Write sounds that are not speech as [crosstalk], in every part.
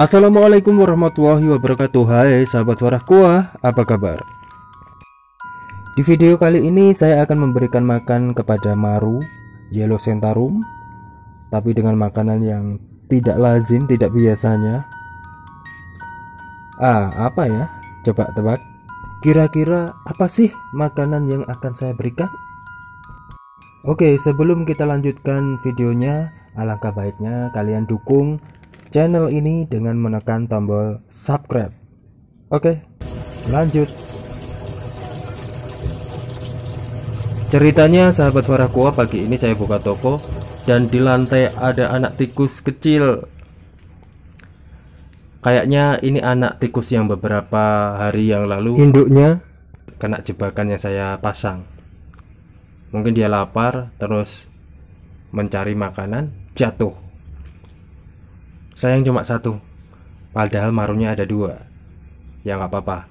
Assalamualaikum warahmatullahi wabarakatuh Hai sahabat warah kuah, apa kabar Di video kali ini saya akan memberikan makan kepada Maru Yellow Centarum Tapi dengan makanan yang tidak lazim tidak biasanya Ah apa ya coba tebak Kira-kira apa sih makanan yang akan saya berikan Oke sebelum kita lanjutkan videonya Alangkah baiknya kalian dukung channel ini dengan menekan tombol subscribe. Oke, lanjut. Ceritanya sahabat Warakoa pagi ini saya buka toko dan di lantai ada anak tikus kecil. Kayaknya ini anak tikus yang beberapa hari yang lalu induknya kena jebakan yang saya pasang. Mungkin dia lapar terus mencari makanan jatuh saya yang cuma satu. Padahal marunya ada dua. Ya nggak apa-apa.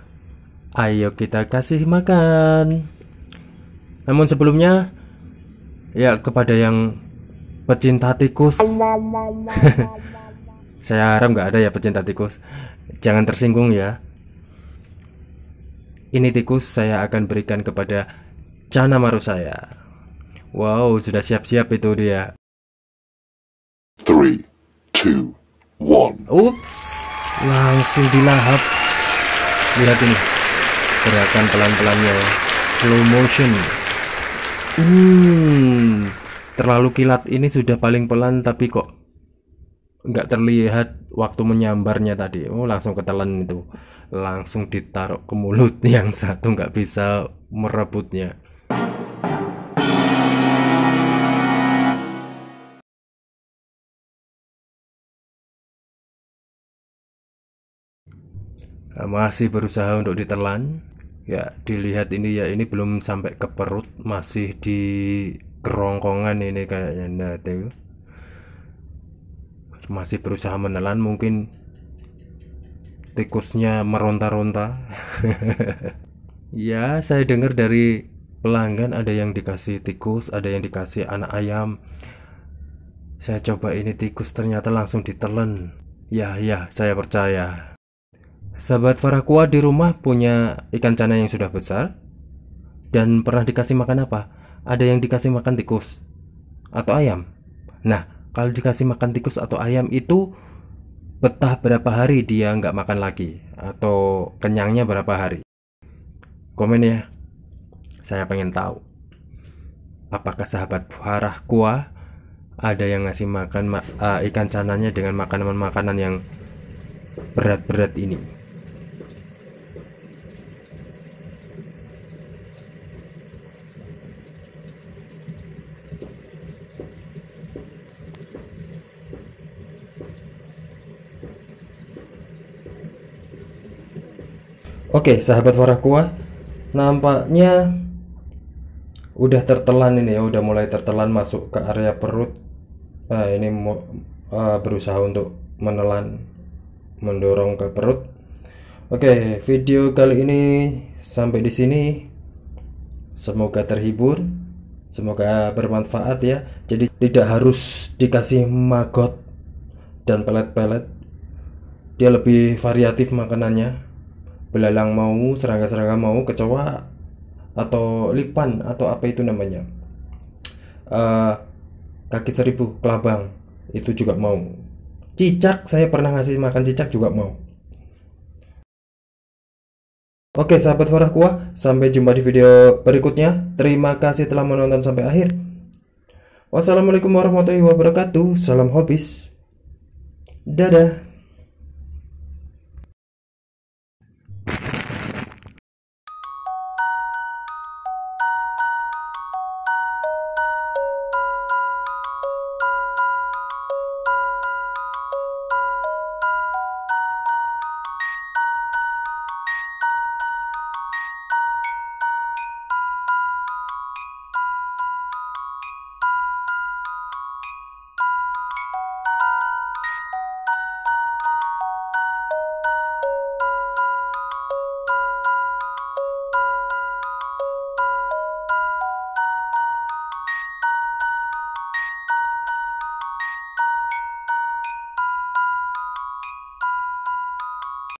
Ayo kita kasih makan. Namun sebelumnya, ya kepada yang pecinta tikus. [laughs] Saya harap nggak ada ya pecinta tikus. Jangan tersinggung ya. Ini tikus saya akan berikan kepada Cana Maru saya. Wow, sudah siap-siap itu dia. Three, two one. Ups, langsung dilahap. Lihat ini, gerakan pelan-pelannya, slow motion. Hmm, terlalu kilat ini sudah paling pelan tapi kok nggak terlihat waktu menyambarnya tadi. Oh, langsung ketelan itu, langsung ditaruh ke mulut [laughs] yang satu nggak bisa merebutnya. Eh, masih berusaha untuk ditelan ya dilihat ini ya ini belum sampai ke perut masih di kerongkongan ini kayaknya nah tuh masih berusaha menelan mungkin tikusnya meronta-ronta [laughs] ya saya dengar dari pelanggan ada yang dikasih tikus ada yang dikasih anak ayam saya coba ini tikus ternyata langsung ditelan ya ya saya percaya Sahabat Farah Kua di rumah punya ikan cana yang sudah besar dan pernah dikasih makan apa? Ada yang dikasih makan tikus atau ayam. Nah, kalau dikasih makan tikus atau ayam itu betah berapa hari dia nggak makan lagi atau kenyangnya berapa hari? Komen ya, saya pengen tahu. Apakah sahabat Farah Kua ada yang ngasih makan uh, ikan cananya dengan makanan-makanan yang berat-berat ini? Oke, sahabat kuah nampaknya udah tertelan ini ya, udah mulai tertelan masuk ke area perut. Nah, ini uh, berusaha untuk menelan, mendorong ke perut. Oke, video kali ini sampai di sini. Semoga terhibur, semoga bermanfaat ya. Jadi tidak harus dikasih magot dan pelet-pelet. Dia lebih variatif makanannya belalang mau serangga-serangga mau kecoa atau lipan atau apa itu namanya uh, kaki seribu kelabang itu juga mau cicak saya pernah ngasih makan cicak juga mau Oke sahabat warah kuah sampai jumpa di video berikutnya terima kasih telah menonton sampai akhir Wassalamualaikum warahmatullahi wabarakatuh salam hobis dadah